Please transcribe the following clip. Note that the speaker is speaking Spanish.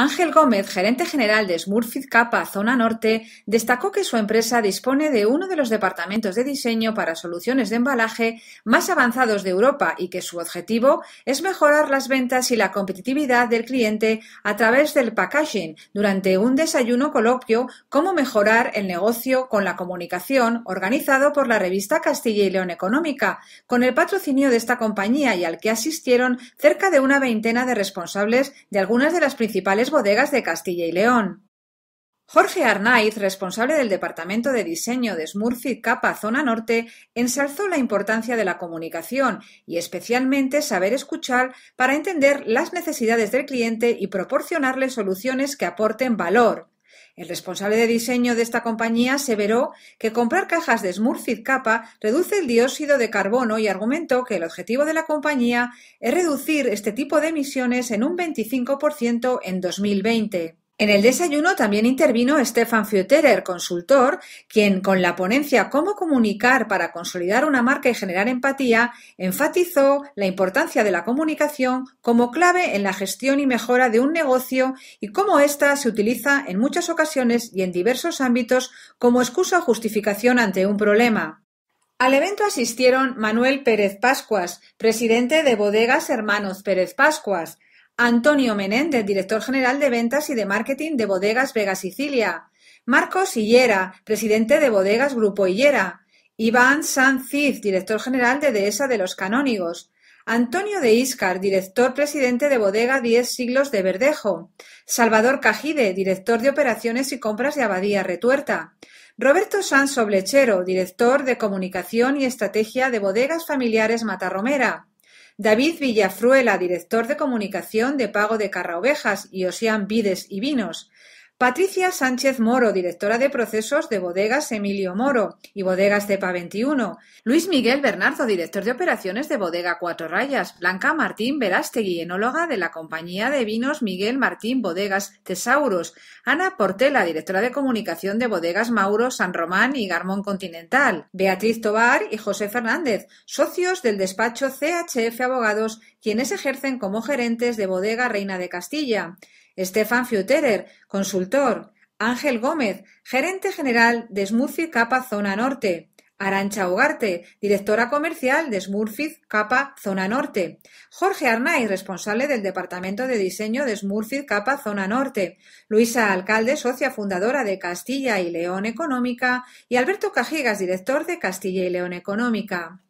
Ángel Gómez, gerente general de Smurfit Kappa Zona Norte, destacó que su empresa dispone de uno de los departamentos de diseño para soluciones de embalaje más avanzados de Europa y que su objetivo es mejorar las ventas y la competitividad del cliente a través del packaging durante un desayuno coloquio Cómo mejorar el negocio con la comunicación organizado por la revista Castilla y León Económica, con el patrocinio de esta compañía y al que asistieron cerca de una veintena de responsables de algunas de las principales bodegas de Castilla y León. Jorge Arnaiz, responsable del Departamento de Diseño de Smurfit Capa Zona Norte, ensalzó la importancia de la comunicación y especialmente saber escuchar para entender las necesidades del cliente y proporcionarle soluciones que aporten valor. El responsable de diseño de esta compañía aseveró que comprar cajas de Smurfit Capa reduce el dióxido de carbono y argumentó que el objetivo de la compañía es reducir este tipo de emisiones en un 25% en 2020. En el desayuno también intervino Stefan Fioterer, consultor, quien con la ponencia Cómo comunicar para consolidar una marca y generar empatía, enfatizó la importancia de la comunicación como clave en la gestión y mejora de un negocio y cómo ésta se utiliza en muchas ocasiones y en diversos ámbitos como excusa o justificación ante un problema. Al evento asistieron Manuel Pérez Pascuas, presidente de Bodegas Hermanos Pérez Pascuas, Antonio Menéndez, director general de Ventas y de Marketing de Bodegas Vega Sicilia, Marcos Hillera, presidente de Bodegas Grupo Hillera, Iván San Cid, director general de Dehesa de los Canónigos, Antonio de Iscar, director presidente de Bodega Diez Siglos de Verdejo, Salvador Cajide, director de Operaciones y Compras de Abadía Retuerta, Roberto Sansoblechero, Soblechero, director de Comunicación y Estrategia de Bodegas Familiares Matarromera, David Villafruela, director de comunicación de Pago de Carraovejas y Ocean Vides y Vinos. Patricia Sánchez Moro, directora de procesos de Bodegas Emilio Moro y Bodegas Cepa 21. Luis Miguel Bernardo, director de operaciones de Bodega Cuatro Rayas. Blanca Martín Verástegui, enóloga de la compañía de vinos Miguel Martín Bodegas Tesauros. Ana Portela, directora de comunicación de Bodegas Mauro, San Román y Garmón Continental. Beatriz Tobar y José Fernández, socios del despacho CHF Abogados, quienes ejercen como gerentes de Bodega Reina de Castilla. Stefan Fiuterer, consultor. Ángel Gómez, gerente general de Smurfit Capa Zona Norte. Arancha Ugarte, directora comercial de Smurfit Capa Zona Norte. Jorge Arnay, responsable del Departamento de Diseño de Smurfit Capa Zona Norte. Luisa Alcalde, socia fundadora de Castilla y León Económica. Y Alberto Cajigas, director de Castilla y León Económica.